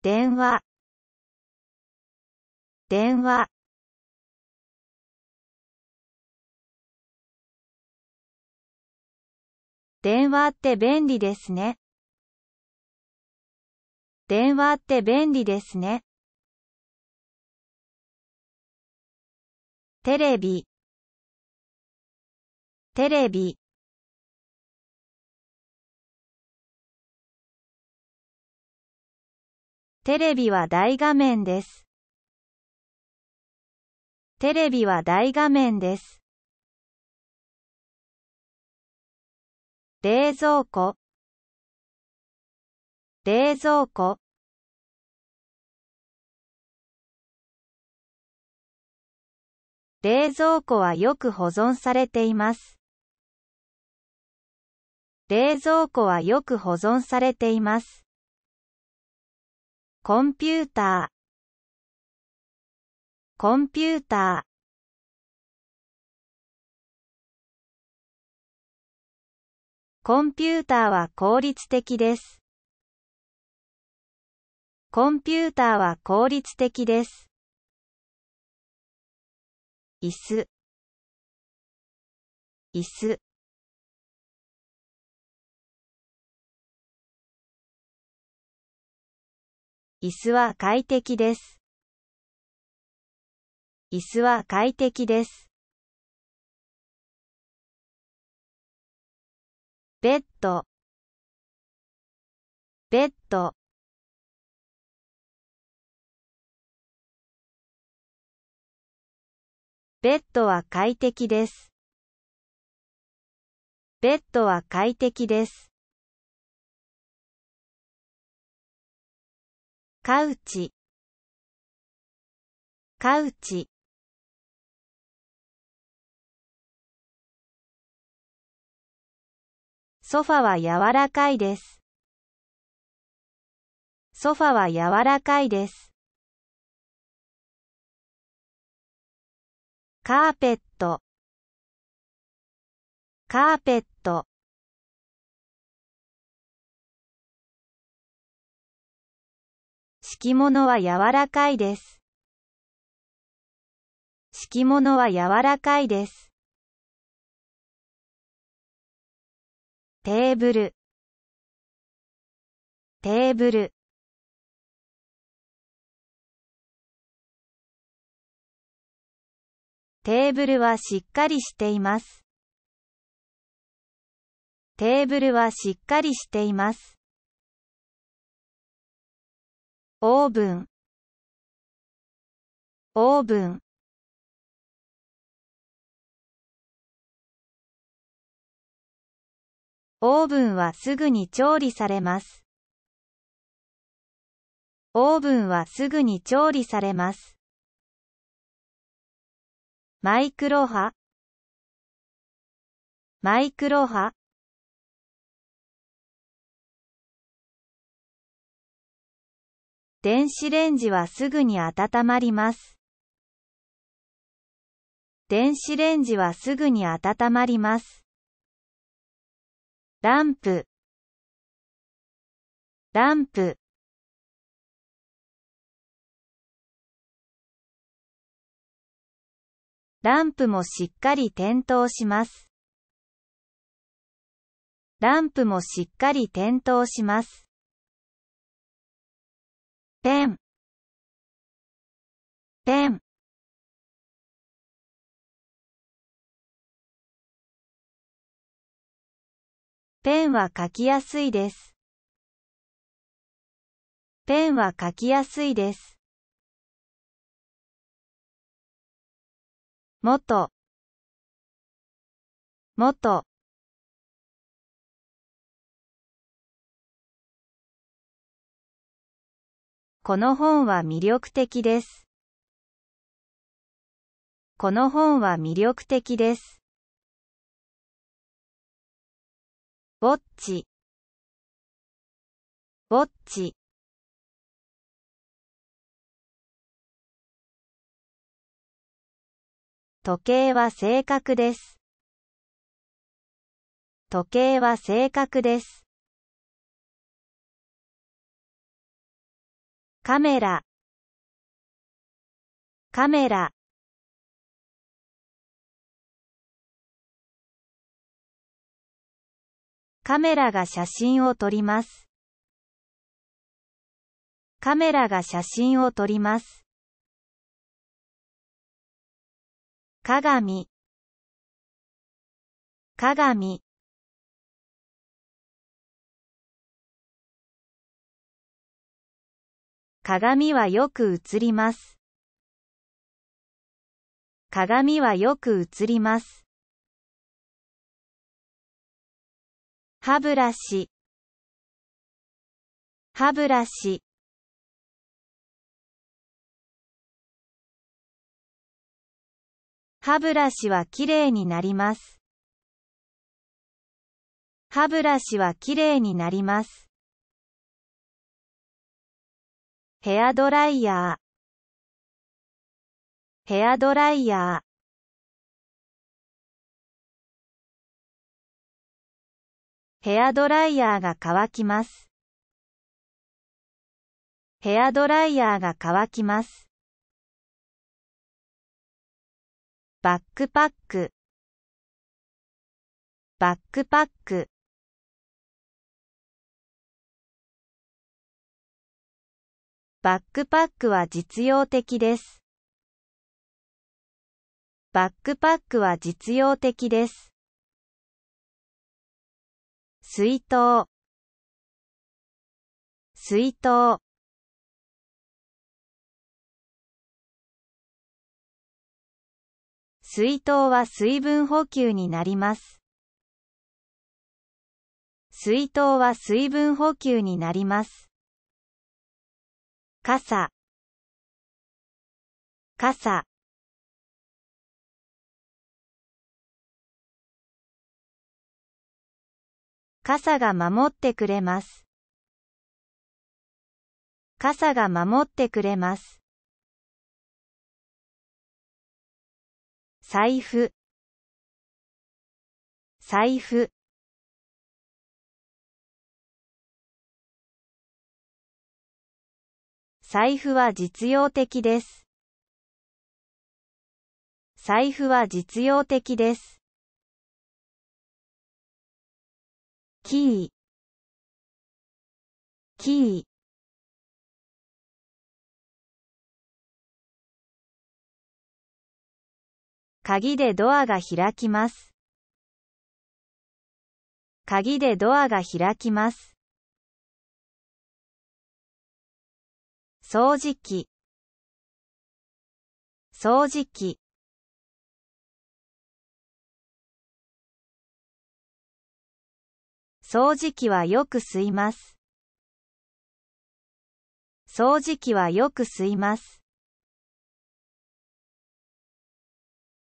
電話電話電話って便利ですね。電話って便利ですね。テレビテレビテレビは大画面です。テレビは大画面です。冷蔵庫冷蔵庫冷蔵庫はよく保存されています。冷蔵庫はよく保存されています。コンピューターコンピューターコンピューターは効率的です。コンピューターは効率的です。椅子椅子椅子は快適です。椅子は快適です。ベッドベッドベッドは快適です。ベッドは快適です。カウチカウチソファは柔らかいです。ソファは柔らかいです。カーペットカーペッ敷物は柔らかいです。敷物は柔らかいです。テーブルテーブルテーブルはしっかりしています。テーブルはしっかりしています。オーブンオーブンオーブンはすぐに調理されます。オーブンはすぐに調理されます。マイクロ波マイクロ波電子レンジはすぐに温まります。電子レンジはすぐに温まります。ランプランプランプもしっかり点灯します。ランプもしっかり点灯します。ペンペンペンは書きやすいです。ペンは書きやすいです。もっともっとこの本は魅力的です。この本は魅力的です。ぼっちぼっち時計は正確です。時計は正確です。カメラカメラカメラが写真を撮ります。カメラが写真を撮ります。鏡鏡鏡はよく映ります。鏡はよく映ります。歯ブラシ歯ブラシ歯ブラシはきれいになります。歯ブラシはきれいになります。ヘアドライヤー、ヘアドライヤー。ヘアドライヤーが乾きます。ヘアドライヤーが乾きます。バックパック、バックパック。バックパックは実用的です。バックパックは実用的です。水筒水筒水筒は水分補給になります。水筒は水分補給になります。傘傘傘が守ってくれます。傘が守ってくれます。財布財布財布は実用的です。財布は実用的です。キーキー鍵でドアが開きます。鍵でドアが開きます。掃除機掃除機掃除機はよく吸います掃除機はよく吸います